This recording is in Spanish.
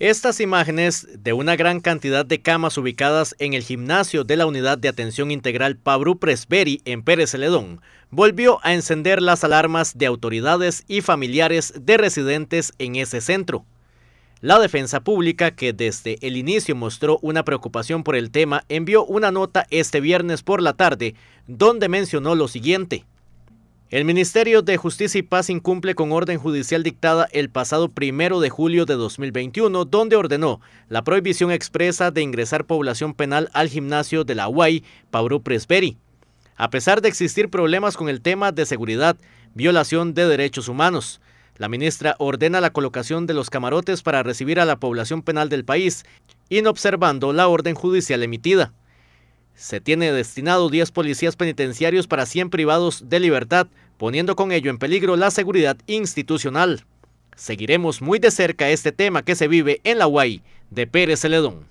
Estas imágenes de una gran cantidad de camas ubicadas en el gimnasio de la Unidad de Atención Integral Pabru Presberi en Pérez Celedón volvió a encender las alarmas de autoridades y familiares de residentes en ese centro. La defensa pública, que desde el inicio mostró una preocupación por el tema, envió una nota este viernes por la tarde donde mencionó lo siguiente. El Ministerio de Justicia y Paz incumple con orden judicial dictada el pasado primero de julio de 2021, donde ordenó la prohibición expresa de ingresar población penal al gimnasio de la UAI, Pablo Presberi. A pesar de existir problemas con el tema de seguridad, violación de derechos humanos, la ministra ordena la colocación de los camarotes para recibir a la población penal del país, inobservando la orden judicial emitida. Se tiene destinado 10 policías penitenciarios para 100 privados de libertad, poniendo con ello en peligro la seguridad institucional. Seguiremos muy de cerca este tema que se vive en la UAI de Pérez Celedón.